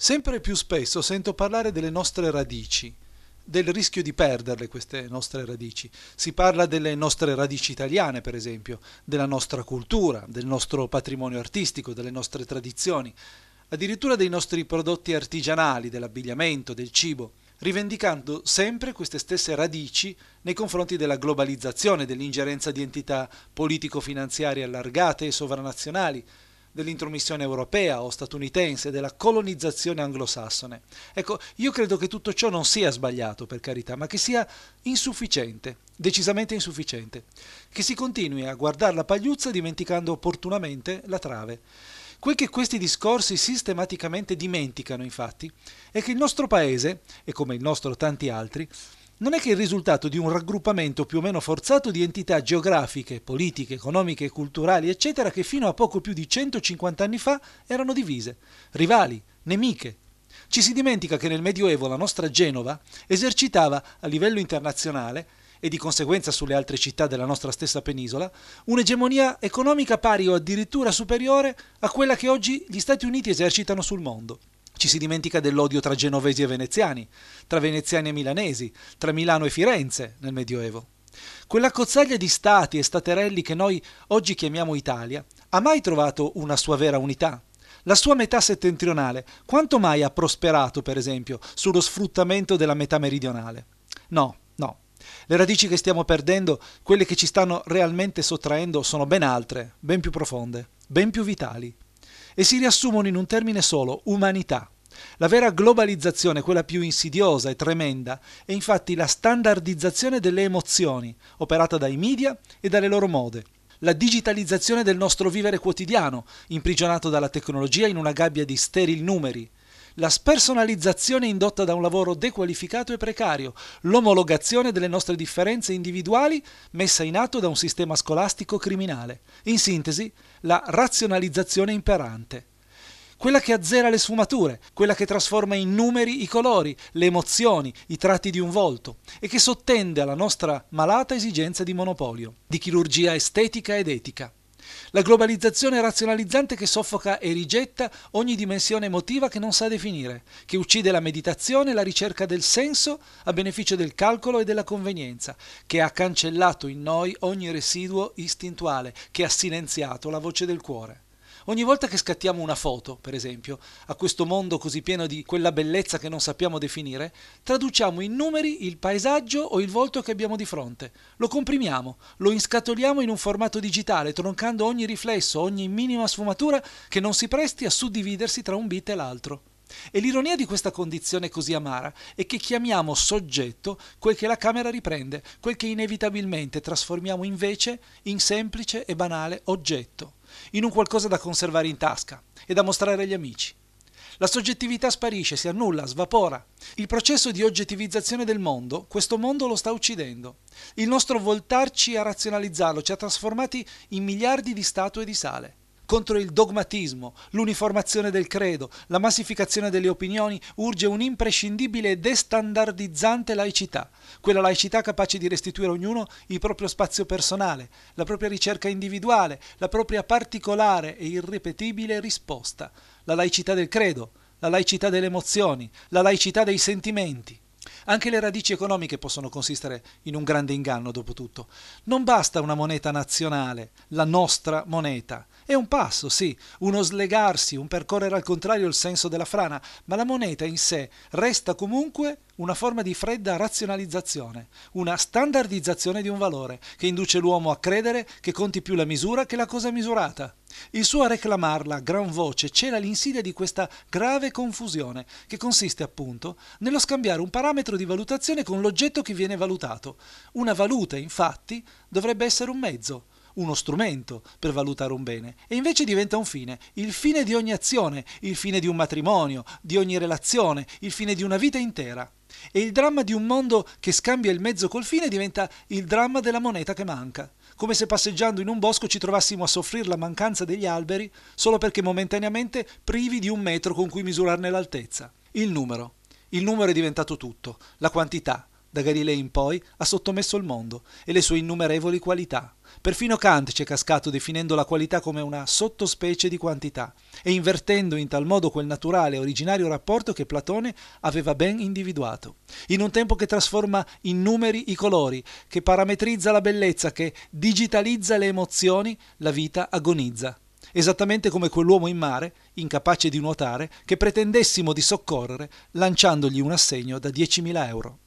Sempre più spesso sento parlare delle nostre radici, del rischio di perderle queste nostre radici. Si parla delle nostre radici italiane, per esempio, della nostra cultura, del nostro patrimonio artistico, delle nostre tradizioni, addirittura dei nostri prodotti artigianali, dell'abbigliamento, del cibo, rivendicando sempre queste stesse radici nei confronti della globalizzazione, dell'ingerenza di entità politico-finanziarie allargate e sovranazionali, dell'intromissione europea o statunitense, della colonizzazione anglosassone. Ecco, io credo che tutto ciò non sia sbagliato, per carità, ma che sia insufficiente, decisamente insufficiente, che si continui a guardare la pagliuzza dimenticando opportunamente la trave. Quel che questi discorsi sistematicamente dimenticano, infatti, è che il nostro paese, e come il nostro tanti altri, non è che il risultato di un raggruppamento più o meno forzato di entità geografiche, politiche, economiche, culturali, eccetera, che fino a poco più di 150 anni fa erano divise, rivali, nemiche. Ci si dimentica che nel Medioevo la nostra Genova esercitava a livello internazionale e di conseguenza sulle altre città della nostra stessa penisola, un'egemonia economica pari o addirittura superiore a quella che oggi gli Stati Uniti esercitano sul mondo. Ci si dimentica dell'odio tra genovesi e veneziani, tra veneziani e milanesi, tra Milano e Firenze nel Medioevo. Quella cozzaglia di stati e staterelli che noi oggi chiamiamo Italia ha mai trovato una sua vera unità? La sua metà settentrionale quanto mai ha prosperato, per esempio, sullo sfruttamento della metà meridionale? No, no. Le radici che stiamo perdendo, quelle che ci stanno realmente sottraendo, sono ben altre, ben più profonde, ben più vitali e si riassumono in un termine solo, umanità. La vera globalizzazione, quella più insidiosa e tremenda, è infatti la standardizzazione delle emozioni, operata dai media e dalle loro mode. La digitalizzazione del nostro vivere quotidiano, imprigionato dalla tecnologia in una gabbia di sterili numeri, la spersonalizzazione indotta da un lavoro dequalificato e precario, l'omologazione delle nostre differenze individuali messa in atto da un sistema scolastico criminale. In sintesi, la razionalizzazione imperante quella che azzera le sfumature, quella che trasforma in numeri i colori, le emozioni, i tratti di un volto e che sottende alla nostra malata esigenza di monopolio, di chirurgia estetica ed etica. La globalizzazione razionalizzante che soffoca e rigetta ogni dimensione emotiva che non sa definire, che uccide la meditazione e la ricerca del senso a beneficio del calcolo e della convenienza, che ha cancellato in noi ogni residuo istintuale, che ha silenziato la voce del cuore. Ogni volta che scattiamo una foto, per esempio, a questo mondo così pieno di quella bellezza che non sappiamo definire, traduciamo in numeri il paesaggio o il volto che abbiamo di fronte. Lo comprimiamo, lo inscatoliamo in un formato digitale, troncando ogni riflesso, ogni minima sfumatura che non si presti a suddividersi tra un bit e l'altro. E l'ironia di questa condizione così amara è che chiamiamo soggetto quel che la camera riprende, quel che inevitabilmente trasformiamo invece in semplice e banale oggetto, in un qualcosa da conservare in tasca e da mostrare agli amici. La soggettività sparisce, si annulla, svapora. Il processo di oggettivizzazione del mondo, questo mondo lo sta uccidendo. Il nostro voltarci a razionalizzarlo ci ha trasformati in miliardi di statue di sale. Contro il dogmatismo, l'uniformazione del credo, la massificazione delle opinioni urge un'imprescindibile e destandardizzante laicità, quella laicità capace di restituire a ognuno il proprio spazio personale, la propria ricerca individuale, la propria particolare e irripetibile risposta, la laicità del credo, la laicità delle emozioni, la laicità dei sentimenti. Anche le radici economiche possono consistere in un grande inganno, dopo tutto. Non basta una moneta nazionale, la nostra moneta. È un passo, sì, uno slegarsi, un percorrere al contrario il senso della frana, ma la moneta in sé resta comunque una forma di fredda razionalizzazione, una standardizzazione di un valore che induce l'uomo a credere che conti più la misura che la cosa misurata. Il suo reclamarla a gran voce cela l'insidia di questa grave confusione, che consiste appunto nello scambiare un parametro di valutazione con l'oggetto che viene valutato. Una valuta, infatti, dovrebbe essere un mezzo, uno strumento per valutare un bene, e invece diventa un fine, il fine di ogni azione, il fine di un matrimonio, di ogni relazione, il fine di una vita intera. E il dramma di un mondo che scambia il mezzo col fine diventa il dramma della moneta che manca, come se passeggiando in un bosco ci trovassimo a soffrire la mancanza degli alberi solo perché momentaneamente privi di un metro con cui misurarne l'altezza. Il numero. Il numero è diventato tutto, la quantità, da Galilei in poi ha sottomesso il mondo e le sue innumerevoli qualità. Perfino Kant ci è cascato definendo la qualità come una sottospecie di quantità e invertendo in tal modo quel naturale e originario rapporto che Platone aveva ben individuato. In un tempo che trasforma in numeri i colori, che parametrizza la bellezza, che digitalizza le emozioni, la vita agonizza. Esattamente come quell'uomo in mare, incapace di nuotare, che pretendessimo di soccorrere lanciandogli un assegno da 10.000 euro.